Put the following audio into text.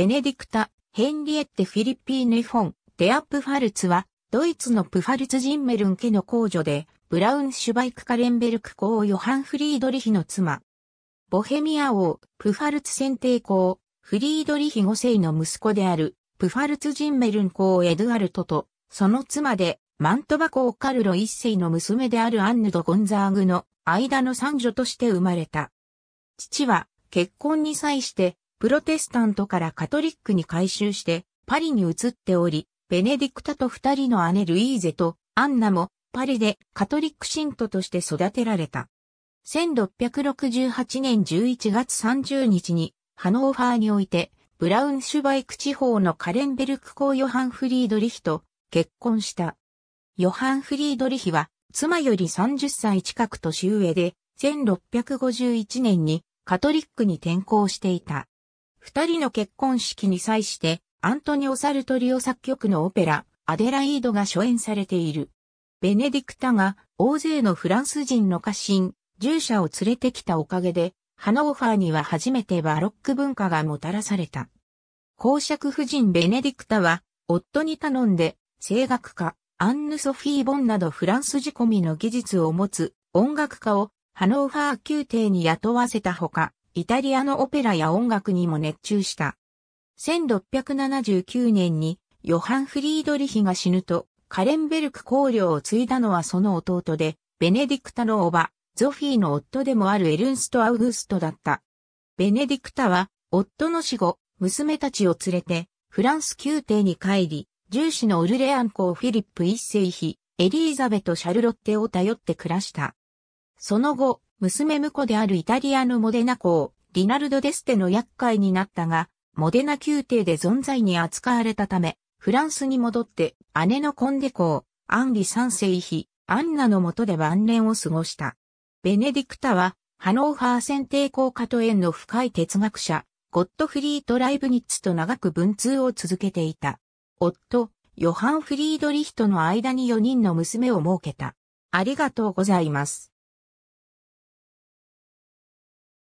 ベネディクタ、ヘンリエッテ・フィリピーネ・フォン、デア・プファルツは、ドイツのプファルツ・ジンメルン家の公女で、ブラウン・シュバイク・カレンベルク公ヨハン・フリードリヒの妻。ボヘミア王、プファルツ選定公、フリードリヒ5世の息子である、プファルツ・ジンメルン公エドゥアルトと、その妻で、マントバ公カルロ1世の娘であるアンヌとゴンザーグの間の三女として生まれた。父は、結婚に際して、プロテスタントからカトリックに改修してパリに移っており、ベネディクタと二人の姉ルイーゼとアンナもパリでカトリック信徒として育てられた。1668年11月30日にハノーファーにおいてブラウンシュバイク地方のカレンベルク公ヨハン・フリードリヒと結婚した。ヨハン・フリードリヒは妻より30歳近く年上で1651年にカトリックに転校していた。二人の結婚式に際して、アントニオ・サルトリオ作曲のオペラ、アデライードが初演されている。ベネディクタが大勢のフランス人の家臣、従者を連れてきたおかげで、ハノーファーには初めてバロック文化がもたらされた。公爵夫人ベネディクタは、夫に頼んで、声楽家、アンヌ・ソフィー・ボンなどフランス仕込みの技術を持つ音楽家をハノーファー宮廷に雇わせたほか、イタリアのオペラや音楽にも熱中した。1679年にヨハン・フリードリヒが死ぬと、カレンベルク公領を継いだのはその弟で、ベネディクタの叔母、ゾフィーの夫でもあるエルンスト・アウグストだった。ベネディクタは、夫の死後、娘たちを連れて、フランス宮廷に帰り、重視のウルレアン公フィリップ一世妃、エリーザベとシャルロッテを頼って暮らした。その後、娘婿であるイタリアのモデナ公、リナルド・デステの厄介になったが、モデナ宮廷で存在に扱われたため、フランスに戻って、姉のコンデ公、アンリ三世妃、アンナの下で晩年を過ごした。ベネディクタは、ハノーハー選定校家と縁の深い哲学者、ゴットフリート・ライブニッツと長く文通を続けていた。夫、ヨハン・フリードリヒとの間に4人の娘を設けた。ありがとうございます。